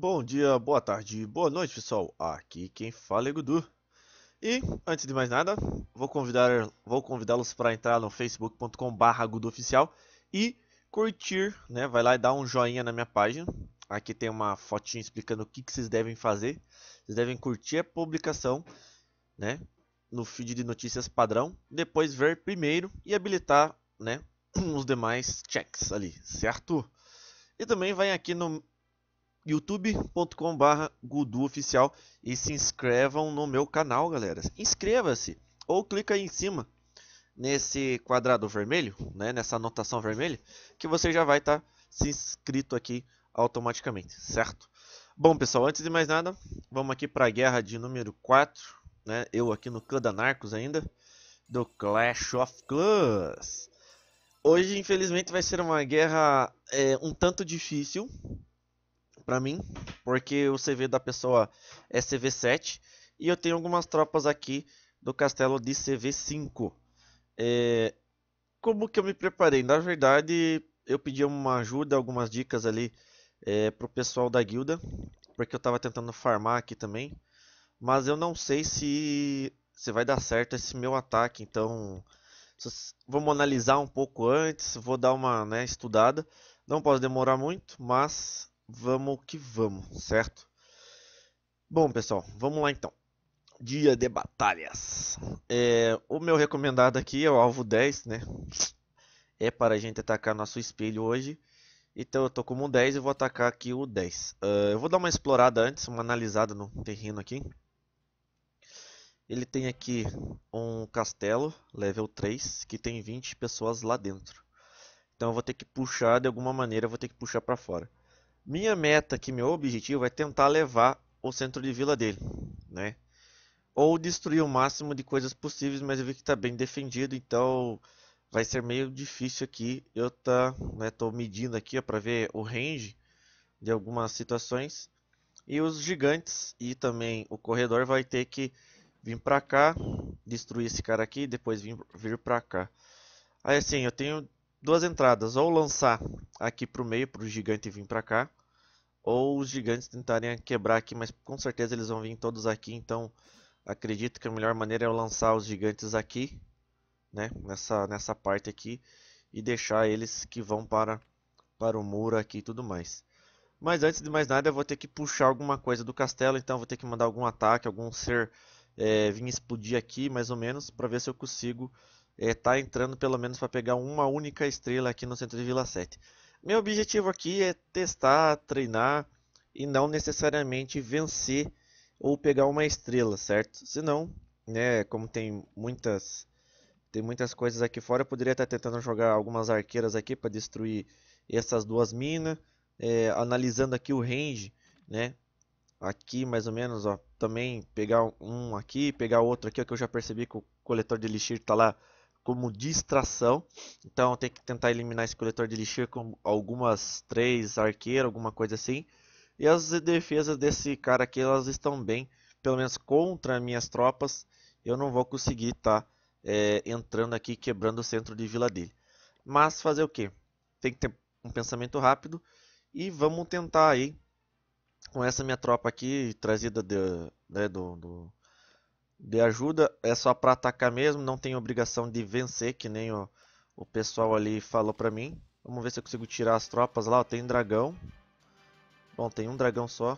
Bom dia, boa tarde, boa noite pessoal, aqui quem fala é Gudu. E, antes de mais nada, vou, convidar, vou convidá-los para entrar no facebook.com barra Oficial e curtir, né, vai lá e dá um joinha na minha página. Aqui tem uma fotinha explicando o que, que vocês devem fazer. Vocês devem curtir a publicação, né, no feed de notícias padrão, depois ver primeiro e habilitar, né, os demais checks ali, certo? E também vai aqui no youtube.com/barra oficial e se inscrevam no meu canal, galera. Inscreva-se ou clica aí em cima nesse quadrado vermelho, né, nessa anotação vermelha, que você já vai estar tá se inscrito aqui automaticamente, certo? Bom, pessoal, antes de mais nada, vamos aqui para a guerra de número 4, né? Eu aqui no clã da Narcos ainda, do Clash of Clans. Hoje, infelizmente, vai ser uma guerra é, um tanto difícil, para mim, porque o CV da pessoa é CV7 e eu tenho algumas tropas aqui do castelo de CV5. É... Como que eu me preparei? Na verdade, eu pedi uma ajuda, algumas dicas ali é, pro pessoal da guilda, porque eu estava tentando farmar aqui também, mas eu não sei se se vai dar certo esse meu ataque, então vamos analisar um pouco antes, vou dar uma né, estudada. Não posso demorar muito, mas vamos que vamos, certo? Bom, pessoal, vamos lá então. Dia de batalhas. É, o meu recomendado aqui é o alvo 10, né? É para a gente atacar nosso espelho hoje. Então eu tô com um 10 e vou atacar aqui o 10. Uh, ah, eu vou dar uma explorada antes, uma analisada no terreno aqui. Ele tem aqui um castelo, level 3, que tem 20 pessoas lá dentro. Então eu vou ter que puxar de alguma maneira, eu vou ter que puxar para fora. Minha meta aqui, meu objetivo é tentar levar o centro de vila dele, né? Ou destruir o máximo de coisas possíveis, mas eu vi que está bem defendido, então vai ser meio difícil aqui. Eu tá, né, tô medindo aqui para ver o range de algumas situações. E os gigantes e também o corredor vai ter que vir para cá, destruir esse cara aqui, depois vir, vir para cá. Aí assim, eu tenho duas entradas, ou lançar aqui para o meio para o gigante vir para cá, ou os gigantes tentarem quebrar aqui, mas com certeza eles vão vir todos aqui, então acredito que a melhor maneira é eu lançar os gigantes aqui, né, nessa, nessa parte aqui, e deixar eles que vão para, para o muro aqui e tudo mais. Mas antes de mais nada eu vou ter que puxar alguma coisa do castelo, então vou ter que mandar algum ataque, algum ser é, vir explodir aqui mais ou menos, para ver se eu consigo estar eh, é, tá entrando pelo menos para pegar uma única estrela aqui no centro de Vila 7. Meu objetivo aqui é testar, treinar e não necessariamente vencer ou pegar uma estrela, certo? Senão, né, como tem muitas tem muitas coisas aqui fora, eu poderia estar tentando jogar algumas arqueiras aqui para destruir essas duas minas, é, analisando aqui o range, né? Aqui mais ou menos, ó, também pegar um aqui, pegar outro aqui, ó, que eu já percebi que o coletor de elixir tá lá como distração. Então tem que tentar eliminar esse coletor de lixeira com algumas três arqueiras, alguma coisa assim. E as defesas desse cara aqui, elas estão bem. Pelo menos contra minhas tropas, eu não vou conseguir estar tá, é, entrando aqui, quebrando o centro de vila dele. Mas fazer o que? Tem que ter um pensamento rápido. E vamos tentar aí, com essa minha tropa aqui, trazida de, né, do, do, de ajuda. É só para atacar mesmo, não tem obrigação de vencer, que nem o, o pessoal ali falou para mim. Vamos ver se eu consigo tirar as tropas lá. Ó, tem dragão. Bom, tem um dragão só.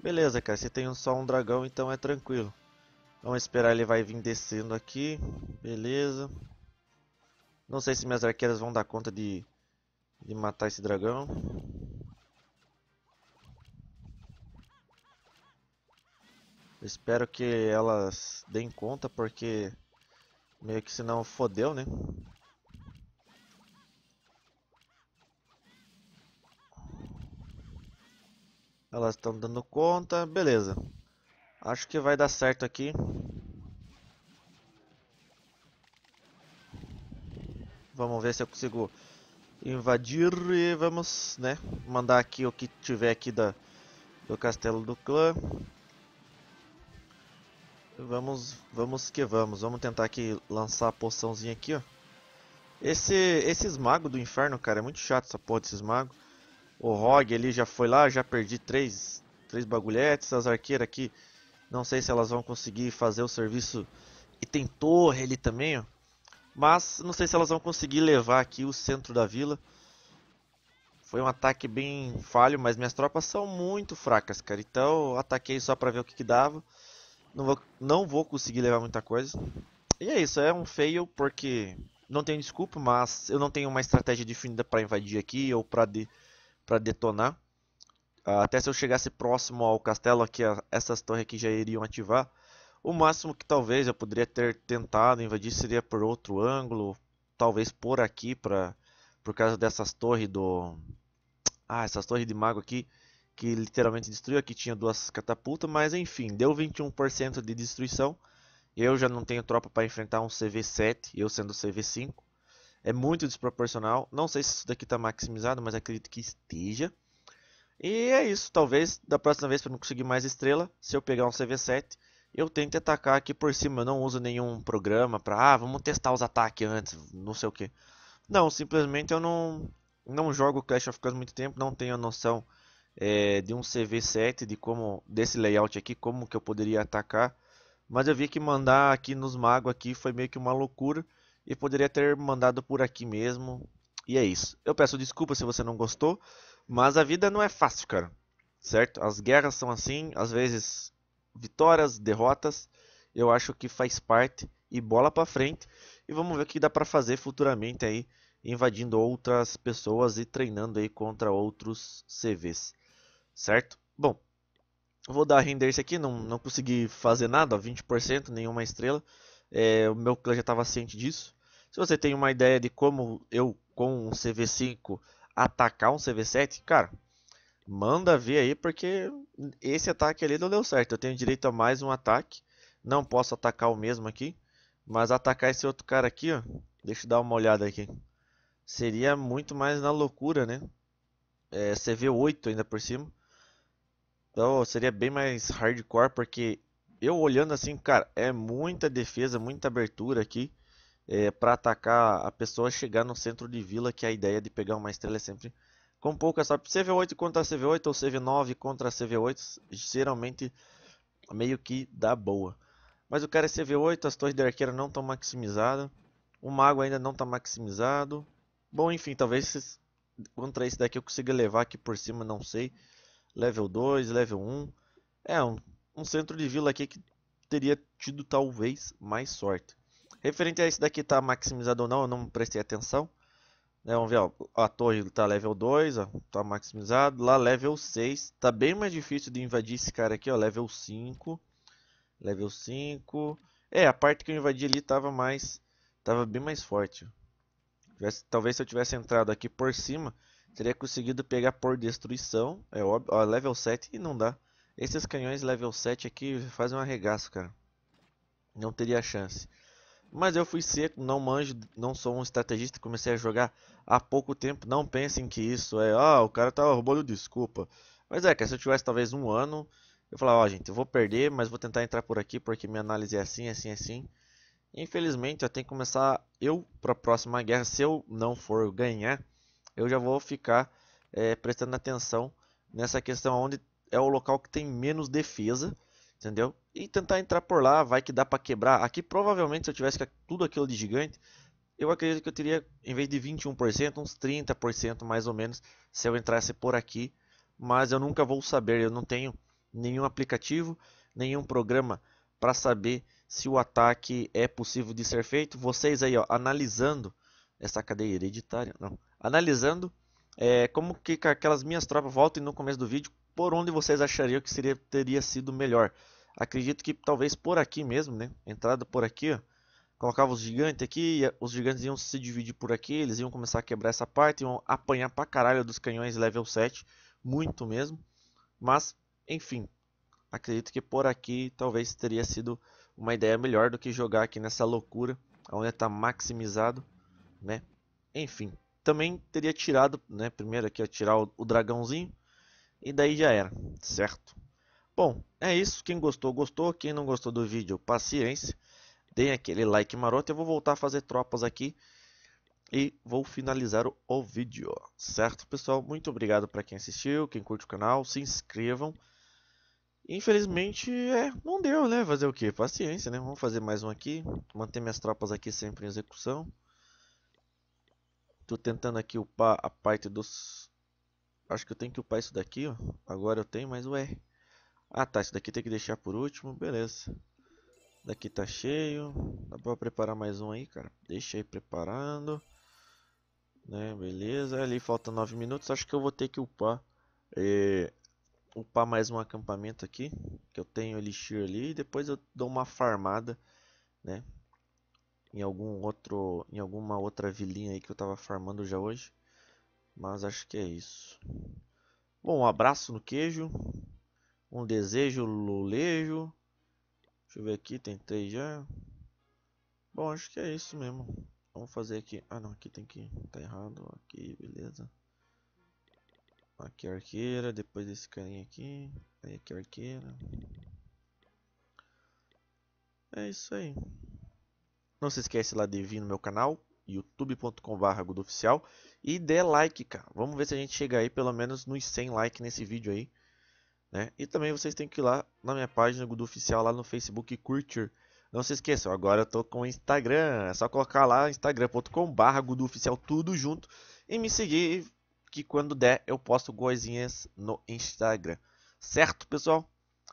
Beleza, cara. Se tem só um dragão, então é tranquilo. Vamos esperar ele vai vir descendo aqui. Beleza. Não sei se minhas arqueiras vão dar conta de, de matar esse dragão. espero que elas deem conta, porque meio que senão fodeu, né? Elas estão dando conta, beleza. Acho que vai dar certo aqui. Vamos ver se eu consigo invadir e vamos, né, mandar aqui o que tiver aqui da, do castelo do clã. Vamos, vamos que vamos. Vamos tentar aqui lançar a poçãozinha aqui, ó. Esse, esses magos do inferno, cara, é muito chato essa porra desses magos. O Rog ali já foi lá, já perdi três, três bagulhetes. As arqueiras aqui, não sei se elas vão conseguir fazer o serviço. E tem torre ali também, ó. Mas não sei se elas vão conseguir levar aqui o centro da vila. Foi um ataque bem falho, mas minhas tropas são muito fracas, cara. Então ataquei só pra ver o que, que dava. Não vou, não vou conseguir levar muita coisa. E é isso, é um fail porque não tenho desculpa, mas eu não tenho uma estratégia definida para invadir aqui ou para de, para detonar. Ah, até se eu chegasse próximo ao castelo aqui, ah, essas torres aqui já iriam ativar. O máximo que talvez eu poderia ter tentado invadir seria por outro ângulo, talvez por aqui, para por causa dessas torres do... Ah, essas torres de mago aqui, que literalmente destruiu. Aqui tinha duas catapultas, mas enfim, deu 21% de destruição. Eu já não tenho tropa para enfrentar um CV7, eu sendo CV5. É muito desproporcional. Não sei se isso daqui está maximizado, mas acredito que esteja. E é isso, talvez da próxima vez para não conseguir mais estrela, se eu pegar um CV7, eu tento atacar aqui por cima. Eu não uso nenhum programa para, ah, vamos testar os ataques antes, não sei o que. Não, simplesmente eu não, não jogo Clash of Clans muito tempo, não tenho noção é, de um CV7 de como desse layout aqui, como que eu poderia atacar. Mas eu vi que mandar aqui nos magos aqui foi meio que uma loucura e poderia ter mandado por aqui mesmo. E é isso. Eu peço desculpa se você não gostou, mas a vida não é fácil, cara. Certo? As guerras são assim, às vezes vitórias, derrotas. Eu acho que faz parte e bola para frente. E vamos ver o que dá para fazer futuramente aí, invadindo outras pessoas e treinando aí contra outros CVs certo? Bom, vou dar render isso aqui, não, não consegui fazer nada, 20%, nenhuma estrela. É, o meu clã já estava ciente disso. Se você tem uma ideia de como eu, com um CV5, atacar um CV7, cara, manda ver aí, porque esse ataque ali não deu certo. Eu tenho direito a mais um ataque, não posso atacar o mesmo aqui, mas atacar esse outro cara aqui, ó, deixa eu dar uma olhada aqui. Seria muito mais na loucura, né? É, CV8 ainda por cima. Então seria bem mais hardcore, porque eu olhando assim, cara, é muita defesa, muita abertura aqui é, para atacar a pessoa chegar no centro de vila, que a ideia de pegar uma estrela é sempre com pouca, sorte. CV8 contra CV8 ou CV9 contra CV8, geralmente meio que dá boa. Mas o cara é CV8, as torres de arqueiro não estão maximizadas, o mago ainda não está maximizado. Bom, enfim, talvez contra esse daqui eu consiga levar aqui por cima, não sei level 2, level 1. É um, um centro de vila aqui que teria tido talvez mais sorte. Referente a esse daqui tá maximizado ou não, eu não prestei atenção. É, vamos ver, ó, a torre tá level 2, ó, tá maximizado. Lá level 6, tá bem mais difícil de invadir esse cara aqui, ó, level 5. Level 5. É, a parte que eu invadi ali tava mais, tava bem mais forte. Talvez se eu tivesse entrado aqui por cima, Teria conseguido pegar por destruição. É óbvio. Ó, level 7 e não dá. Esses canhões level 7 aqui fazem um arregaço, cara. Não teria chance. Mas eu fui seco, não manjo, não sou um estrategista, comecei a jogar há pouco tempo. Não pensem que isso é, ah, o cara tá roubando desculpa. Mas é, que se eu tivesse talvez um ano, eu falava, ó oh, gente, eu vou perder, mas vou tentar entrar por aqui porque minha análise é assim, assim, assim. Infelizmente, eu tenho que começar eu para a próxima guerra, se eu não for ganhar, eu já vou ficar é, prestando atenção nessa questão onde é o local que tem menos defesa, entendeu? E tentar entrar por lá, vai que dá para quebrar. Aqui provavelmente se eu tivesse tudo aquilo de gigante, eu acredito que eu teria, em vez de 21%, uns 30% mais ou menos, se eu entrasse por aqui. Mas eu nunca vou saber, eu não tenho nenhum aplicativo, nenhum programa para saber se o ataque é possível de ser feito. Vocês aí, ó, analisando essa cadeia hereditária, não, analisando é, como que aquelas minhas tropas voltem no começo do vídeo, por onde vocês achariam que seria, teria sido melhor. Acredito que talvez por aqui mesmo, né? Entrada por aqui, ó. Colocava os gigantes aqui, os gigantes iam se dividir por aqui, eles iam começar a quebrar essa parte, iam apanhar pra caralho dos canhões level 7, muito mesmo. Mas, enfim, acredito que por aqui talvez teria sido uma ideia melhor do que jogar aqui nessa loucura, onde tá maximizado, né? Enfim também teria tirado, né? Primeiro aqui, tirar o, dragãozinho. E daí já era, certo? Bom, é isso. Quem gostou, gostou. Quem não gostou do vídeo, paciência. Deem aquele like maroto. Eu vou voltar a fazer tropas aqui. E vou finalizar o, o vídeo, certo, pessoal? Muito obrigado para quem assistiu, quem curte o canal. Se inscrevam. Infelizmente, é, não deu, né? Fazer o que? Paciência, né? Vamos fazer mais um aqui. Manter minhas tropas aqui sempre em execução. Tô tentando aqui upar a parte dos... Acho que eu tenho que upar isso daqui, ó. Agora eu tenho, mas ué. Ah tá, isso daqui tem que deixar por último, beleza. Daqui tá cheio. Dá pra preparar mais um aí, cara. Deixa aí preparando. Né, beleza. Ali falta 9 minutos. Acho que eu vou ter que upar. É... Upar mais um acampamento aqui. Que eu tenho elixir ali. E depois eu dou uma farmada, né em algum outro em alguma outra vilinha aí que eu tava farmando já hoje. Mas acho que é isso. Bom, um abraço no queijo. Um desejo lulejo. Deixa eu ver aqui, tentei já. Bom, acho que é isso mesmo. Vamos fazer aqui. Ah, não, aqui tem que. Tá errado. Aqui, beleza. Aqui a é arqueira. Depois esse carinha aqui. Aí aqui a é arqueira. É isso aí. Não se esquece lá de vir no meu canal, youtube.com.br godoficial e dê like, cara. Vamos ver se a gente chega aí pelo menos nos 100 likes nesse vídeo aí. Né? E também vocês têm que ir lá na minha página Gudu Oficial lá no Facebook e curtir. Não se esqueçam, agora eu tô com o Instagram. É só colocar lá instagram.com.br Gudu Oficial tudo junto e me seguir que quando der eu posto coisinhas no Instagram. Certo, pessoal?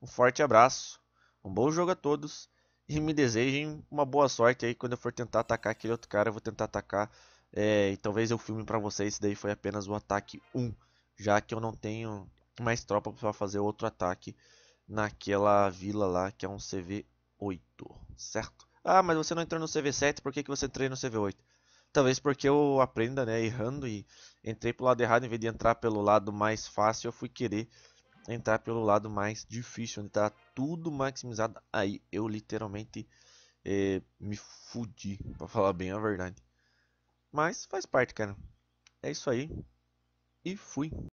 Um forte abraço, um bom jogo a todos e me desejem uma boa sorte aí quando eu for tentar atacar aquele outro cara, eu vou tentar atacar. É, e talvez eu filme para vocês, isso daí foi apenas o ataque 1, já que eu não tenho mais tropa para fazer outro ataque naquela vila lá, que é um CV8, certo? Ah, mas você não entrou no CV7, por que, que você entrou no CV8? Talvez porque eu aprenda, né, errando e entrei pelo lado errado, em vez de entrar pelo lado mais fácil, eu fui querer entrar pelo lado mais difícil, onde tá tudo maximizado. Aí eu literalmente é, me fudi, para falar bem a verdade. Mas faz parte, cara. É isso aí. E fui.